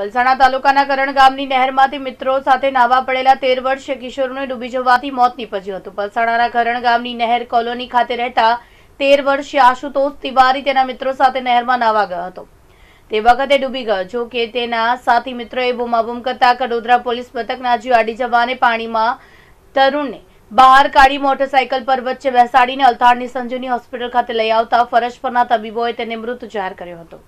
પલસાણા તાલુકાના કરણ ગામની નહેરમાંથી મિત્રો સાથે નાવા પડેલા તેર વર્ષીય કિશોરને ડૂબી જવાથી મોત નીપજ્યું હતું પલસાણાના કરણ ગામની નહેર કોલોની ખાતે રહેતા તેર વર્ષીય આશુતોષ તિવારી તેના મિત્રો સાથે નહેરમાં નાવા ગયો હતો તે વખતે ડૂબી ગયો જો કે તેના સાથી મિત્રોએ બુમાબુમ કરતા કડોદરા પોલીસ મથકના જીઆડી જવાને પાણીમાં તરુણને બહાર કાઢી મોટરસાઇકલ પર વચ્ચે બેસાડીને અલથાણની સંજુની હોસ્પિટલ ખાતે લઈ આવતા ફરજ પરના તબીબોએ તેને મૃત જાહેર કર્યો હતો